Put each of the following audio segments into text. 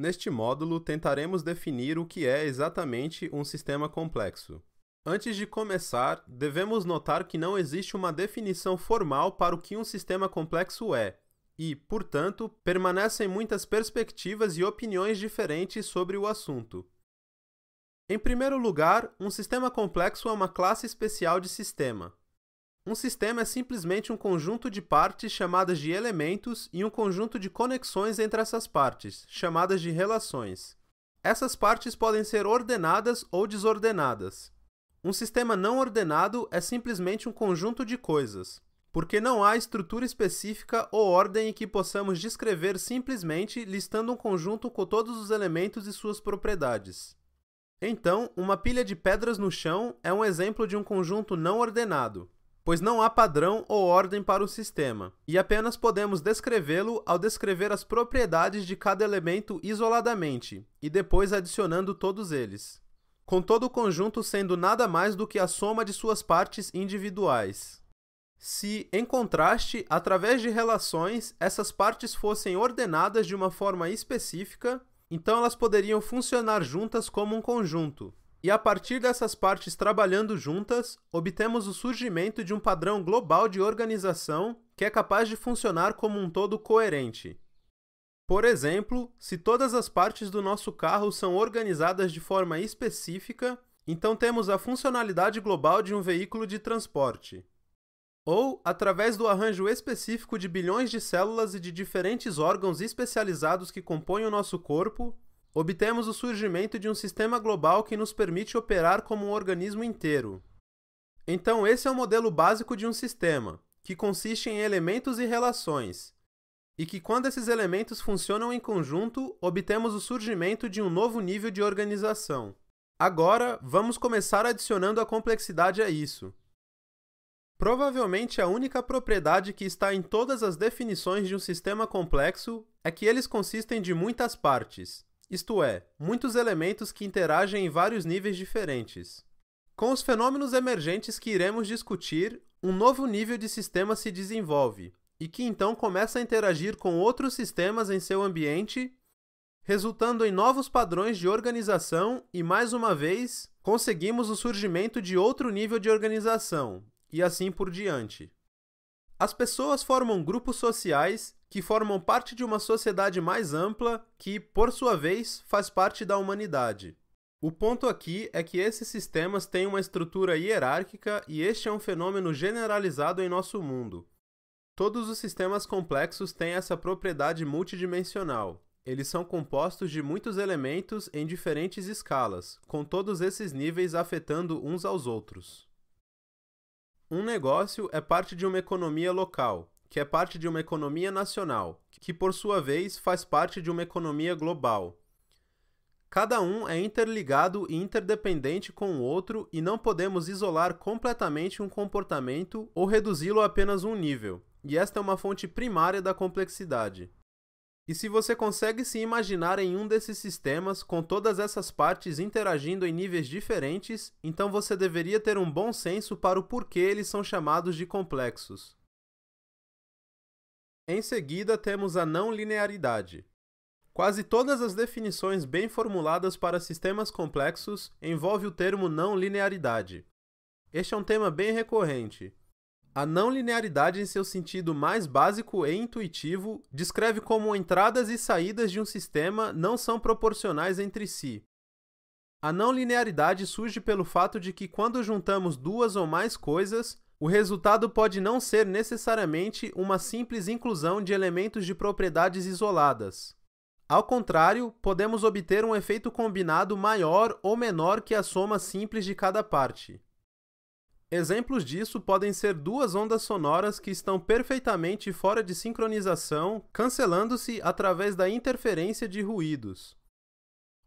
Neste módulo, tentaremos definir o que é exatamente um sistema complexo. Antes de começar, devemos notar que não existe uma definição formal para o que um sistema complexo é, e, portanto, permanecem muitas perspectivas e opiniões diferentes sobre o assunto. Em primeiro lugar, um sistema complexo é uma classe especial de sistema. Um sistema é simplesmente um conjunto de partes chamadas de elementos e um conjunto de conexões entre essas partes, chamadas de relações. Essas partes podem ser ordenadas ou desordenadas. Um sistema não ordenado é simplesmente um conjunto de coisas, porque não há estrutura específica ou ordem em que possamos descrever simplesmente listando um conjunto com todos os elementos e suas propriedades. Então, uma pilha de pedras no chão é um exemplo de um conjunto não ordenado, pois não há padrão ou ordem para o sistema, e apenas podemos descrevê-lo ao descrever as propriedades de cada elemento isoladamente e depois adicionando todos eles. Com todo o conjunto sendo nada mais do que a soma de suas partes individuais. Se, em contraste, através de relações, essas partes fossem ordenadas de uma forma específica, então elas poderiam funcionar juntas como um conjunto, e a partir dessas partes trabalhando juntas, obtemos o surgimento de um padrão global de organização que é capaz de funcionar como um todo coerente. Por exemplo, se todas as partes do nosso carro são organizadas de forma específica, então temos a funcionalidade global de um veículo de transporte. Ou através do arranjo específico de bilhões de células e de diferentes órgãos especializados que compõem o nosso corpo, obtemos o surgimento de um sistema global que nos permite operar como um organismo inteiro. Então, esse é o modelo básico de um sistema, que consiste em elementos e relações, e que, quando esses elementos funcionam em conjunto, obtemos o surgimento de um novo nível de organização. Agora, vamos começar adicionando a complexidade a isso. Provavelmente a única propriedade que está em todas as definições de um sistema complexo é que eles consistem de muitas partes isto é, muitos elementos que interagem em vários níveis diferentes. Com os fenômenos emergentes que iremos discutir, um novo nível de sistema se desenvolve, e que então começa a interagir com outros sistemas em seu ambiente, resultando em novos padrões de organização e, mais uma vez, conseguimos o surgimento de outro nível de organização, e assim por diante. As pessoas formam grupos sociais que formam parte de uma sociedade mais ampla que, por sua vez, faz parte da humanidade. O ponto aqui é que esses sistemas têm uma estrutura hierárquica e este é um fenômeno generalizado em nosso mundo. Todos os sistemas complexos têm essa propriedade multidimensional. Eles são compostos de muitos elementos em diferentes escalas, com todos esses níveis afetando uns aos outros. Um negócio é parte de uma economia local, que é parte de uma economia nacional, que por sua vez faz parte de uma economia global. Cada um é interligado e interdependente com o outro e não podemos isolar completamente um comportamento ou reduzi-lo a apenas um nível, e esta é uma fonte primária da complexidade. E se você consegue se imaginar em um desses sistemas com todas essas partes interagindo em níveis diferentes, então você deveria ter um bom senso para o porquê eles são chamados de complexos. Em seguida, temos a não linearidade. Quase todas as definições bem formuladas para sistemas complexos envolvem o termo não linearidade. Este é um tema bem recorrente. A não linearidade, em seu sentido mais básico e intuitivo, descreve como entradas e saídas de um sistema não são proporcionais entre si. A não linearidade surge pelo fato de que, quando juntamos duas ou mais coisas, o resultado pode não ser necessariamente uma simples inclusão de elementos de propriedades isoladas. Ao contrário, podemos obter um efeito combinado maior ou menor que a soma simples de cada parte. Exemplos disso podem ser duas ondas sonoras que estão perfeitamente fora de sincronização, cancelando-se através da interferência de ruídos.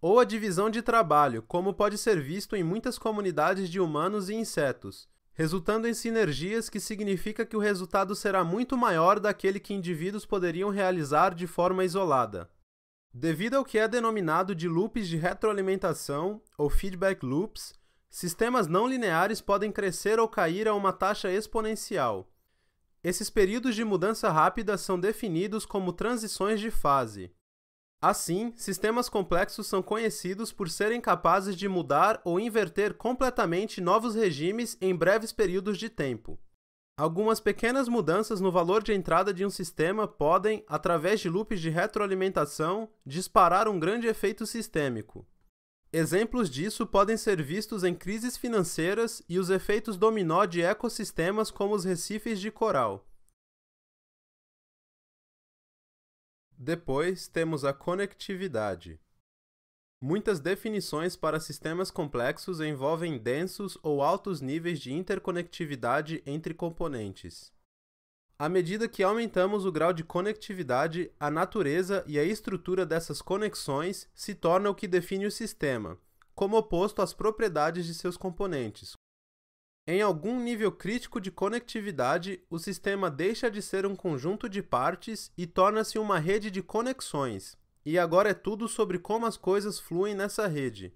Ou a divisão de trabalho, como pode ser visto em muitas comunidades de humanos e insetos, resultando em sinergias que significa que o resultado será muito maior daquele que indivíduos poderiam realizar de forma isolada. Devido ao que é denominado de loops de retroalimentação ou feedback loops, sistemas não lineares podem crescer ou cair a uma taxa exponencial. Esses períodos de mudança rápida são definidos como transições de fase. Assim, sistemas complexos são conhecidos por serem capazes de mudar ou inverter completamente novos regimes em breves períodos de tempo. Algumas pequenas mudanças no valor de entrada de um sistema podem, através de loops de retroalimentação, disparar um grande efeito sistêmico. Exemplos disso podem ser vistos em crises financeiras e os efeitos dominó de ecossistemas como os recifes de coral. Depois temos a conectividade. Muitas definições para sistemas complexos envolvem densos ou altos níveis de interconectividade entre componentes. À medida que aumentamos o grau de conectividade, a natureza e a estrutura dessas conexões se tornam o que define o sistema, como oposto às propriedades de seus componentes, em algum nível crítico de conectividade, o sistema deixa de ser um conjunto de partes e torna-se uma rede de conexões. E agora é tudo sobre como as coisas fluem nessa rede.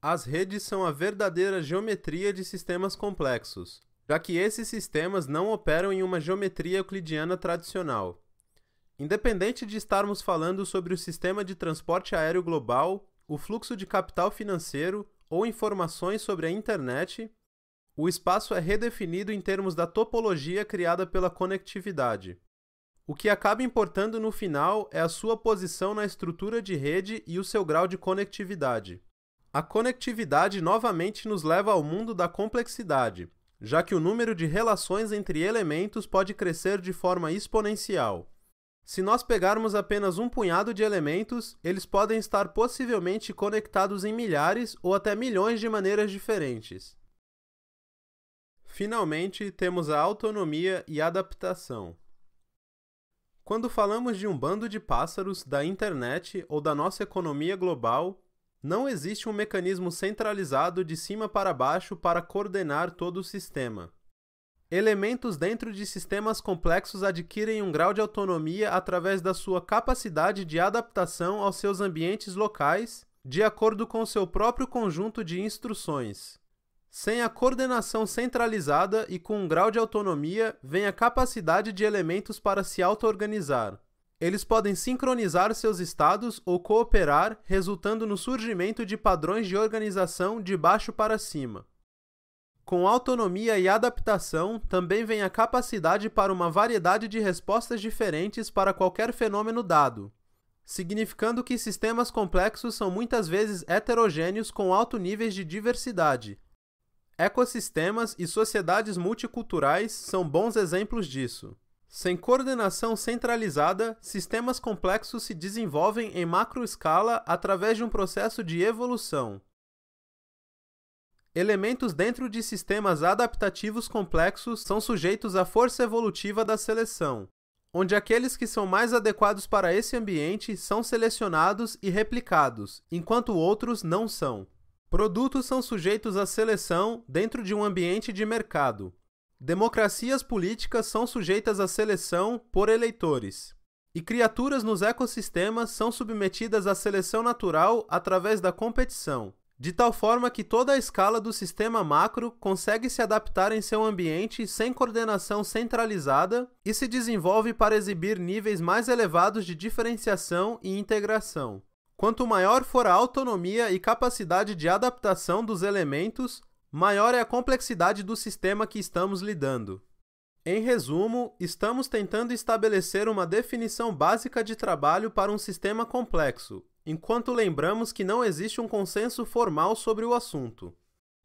As redes são a verdadeira geometria de sistemas complexos, já que esses sistemas não operam em uma geometria euclidiana tradicional. Independente de estarmos falando sobre o sistema de transporte aéreo global, o fluxo de capital financeiro ou informações sobre a internet, o espaço é redefinido em termos da topologia criada pela conectividade. O que acaba importando no final é a sua posição na estrutura de rede e o seu grau de conectividade. A conectividade novamente nos leva ao mundo da complexidade, já que o número de relações entre elementos pode crescer de forma exponencial. Se nós pegarmos apenas um punhado de elementos, eles podem estar possivelmente conectados em milhares ou até milhões de maneiras diferentes. Finalmente, temos a autonomia e adaptação. Quando falamos de um bando de pássaros, da internet ou da nossa economia global, não existe um mecanismo centralizado de cima para baixo para coordenar todo o sistema. Elementos dentro de sistemas complexos adquirem um grau de autonomia através da sua capacidade de adaptação aos seus ambientes locais, de acordo com seu próprio conjunto de instruções. Sem a coordenação centralizada e com um grau de autonomia, vem a capacidade de elementos para se auto-organizar. Eles podem sincronizar seus estados ou cooperar, resultando no surgimento de padrões de organização de baixo para cima. Com autonomia e adaptação, também vem a capacidade para uma variedade de respostas diferentes para qualquer fenômeno dado, significando que sistemas complexos são muitas vezes heterogêneos com alto níveis de diversidade, Ecossistemas e sociedades multiculturais são bons exemplos disso. Sem coordenação centralizada, sistemas complexos se desenvolvem em macroescala através de um processo de evolução. Elementos dentro de sistemas adaptativos complexos são sujeitos à força evolutiva da seleção, onde aqueles que são mais adequados para esse ambiente são selecionados e replicados, enquanto outros não são. Produtos são sujeitos à seleção dentro de um ambiente de mercado. Democracias políticas são sujeitas à seleção por eleitores. E criaturas nos ecossistemas são submetidas à seleção natural através da competição, de tal forma que toda a escala do sistema macro consegue se adaptar em seu ambiente sem coordenação centralizada e se desenvolve para exibir níveis mais elevados de diferenciação e integração. Quanto maior for a autonomia e capacidade de adaptação dos elementos, maior é a complexidade do sistema que estamos lidando. Em resumo, estamos tentando estabelecer uma definição básica de trabalho para um sistema complexo, enquanto lembramos que não existe um consenso formal sobre o assunto.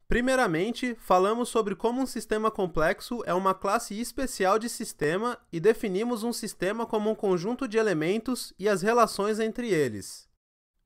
Primeiramente, falamos sobre como um sistema complexo é uma classe especial de sistema e definimos um sistema como um conjunto de elementos e as relações entre eles.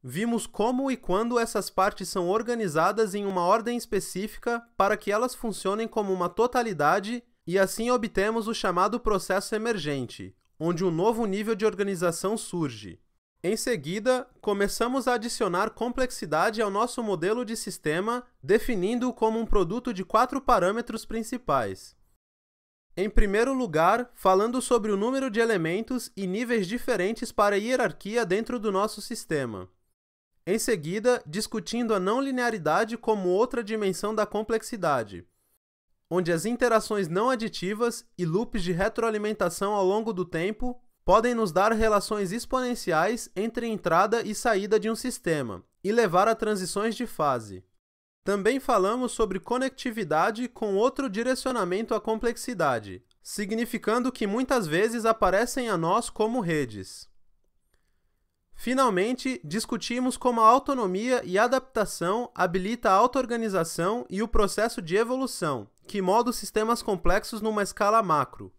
Vimos como e quando essas partes são organizadas em uma ordem específica para que elas funcionem como uma totalidade e assim obtemos o chamado processo emergente, onde um novo nível de organização surge. Em seguida, começamos a adicionar complexidade ao nosso modelo de sistema, definindo-o como um produto de quatro parâmetros principais. Em primeiro lugar, falando sobre o número de elementos e níveis diferentes para a hierarquia dentro do nosso sistema. Em seguida, discutindo a não linearidade como outra dimensão da complexidade, onde as interações não aditivas e loops de retroalimentação ao longo do tempo podem nos dar relações exponenciais entre entrada e saída de um sistema e levar a transições de fase. Também falamos sobre conectividade com outro direcionamento à complexidade, significando que muitas vezes aparecem a nós como redes. Finalmente, discutimos como a autonomia e adaptação habilita a auto-organização e o processo de evolução, que molda os sistemas complexos numa escala macro,